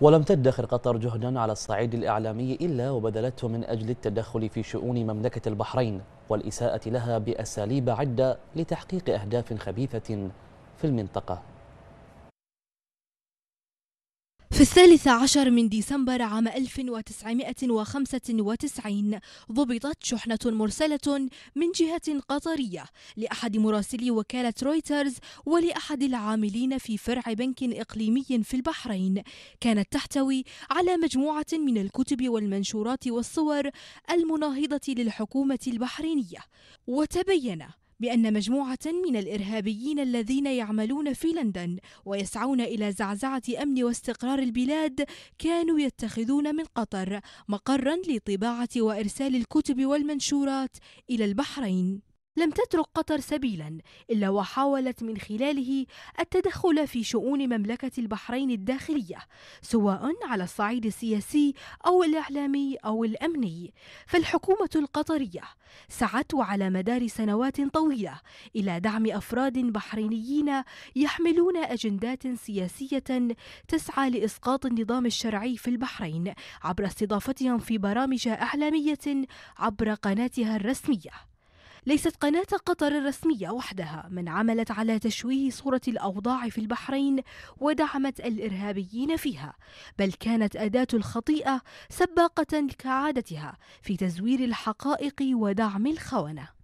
ولم تدخر قطر جهدا على الصعيد الإعلامي إلا وبذلته من أجل التدخل في شؤون مملكة البحرين والإساءة لها بأساليب عدة لتحقيق أهداف خبيثة في المنطقة في الثالث عشر من ديسمبر عام 1995 ضبطت شحنة مرسلة من جهة قطرية لأحد مراسلي وكالة رويترز ولأحد العاملين في فرع بنك إقليمي في البحرين كانت تحتوي على مجموعة من الكتب والمنشورات والصور المناهضة للحكومة البحرينية وتبين بأن مجموعة من الإرهابيين الذين يعملون في لندن ويسعون إلى زعزعة أمن واستقرار البلاد كانوا يتخذون من قطر مقرا لطباعة وإرسال الكتب والمنشورات إلى البحرين لم تترك قطر سبيلا إلا وحاولت من خلاله التدخل في شؤون مملكة البحرين الداخلية سواء على الصعيد السياسي أو الإعلامي أو الأمني فالحكومة القطرية سعت على مدار سنوات طويلة إلى دعم أفراد بحرينيين يحملون أجندات سياسية تسعى لإسقاط النظام الشرعي في البحرين عبر استضافتهم في برامج إعلامية عبر قناتها الرسمية ليست قناة قطر الرسمية وحدها من عملت على تشويه صورة الأوضاع في البحرين ودعمت الإرهابيين فيها بل كانت أداة الخطيئة سباقة كعادتها في تزوير الحقائق ودعم الخونة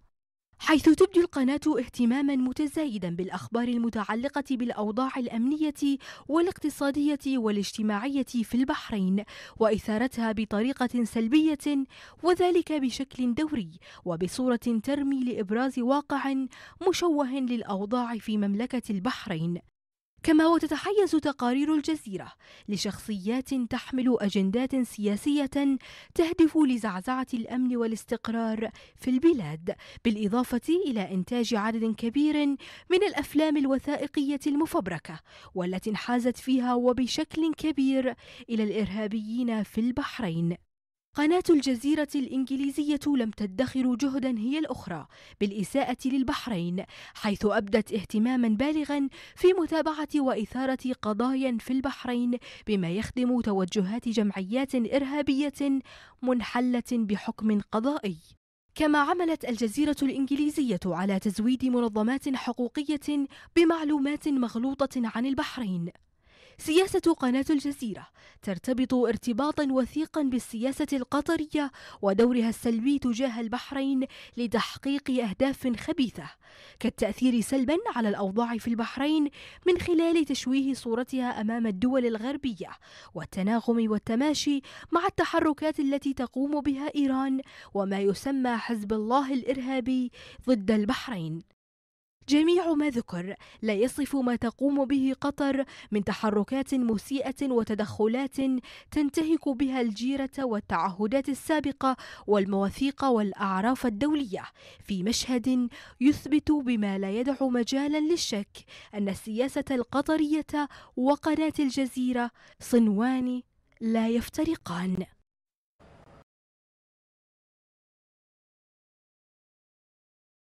حيث تبدي القناة اهتماما متزايدا بالأخبار المتعلقة بالأوضاع الأمنية والاقتصادية والاجتماعية في البحرين وإثارتها بطريقة سلبية وذلك بشكل دوري وبصورة ترمي لإبراز واقع مشوه للأوضاع في مملكة البحرين كما وتتحيز تقارير الجزيرة لشخصيات تحمل أجندات سياسية تهدف لزعزعة الأمن والاستقرار في البلاد، بالإضافة إلى إنتاج عدد كبير من الأفلام الوثائقية المفبركة والتي انحازت فيها وبشكل كبير إلى الإرهابيين في البحرين. قناة الجزيرة الإنجليزية لم تدخر جهدا هي الأخرى بالإساءة للبحرين حيث أبدت اهتماما بالغا في متابعة وإثارة قضايا في البحرين بما يخدم توجهات جمعيات إرهابية منحلة بحكم قضائي كما عملت الجزيرة الإنجليزية على تزويد منظمات حقوقية بمعلومات مغلوطة عن البحرين سياسة قناة الجزيرة ترتبط ارتباطا وثيقا بالسياسة القطرية ودورها السلبي تجاه البحرين لتحقيق أهداف خبيثة كالتأثير سلبا على الأوضاع في البحرين من خلال تشويه صورتها أمام الدول الغربية والتناغم والتماشي مع التحركات التي تقوم بها إيران وما يسمى حزب الله الإرهابي ضد البحرين جميع ما ذكر لا يصف ما تقوم به قطر من تحركات مسيئة وتدخلات تنتهك بها الجيرة والتعهدات السابقة والمواثيق والأعراف الدولية في مشهد يثبت بما لا يدع مجالا للشك أن السياسة القطرية وقناة الجزيرة صنوان لا يفترقان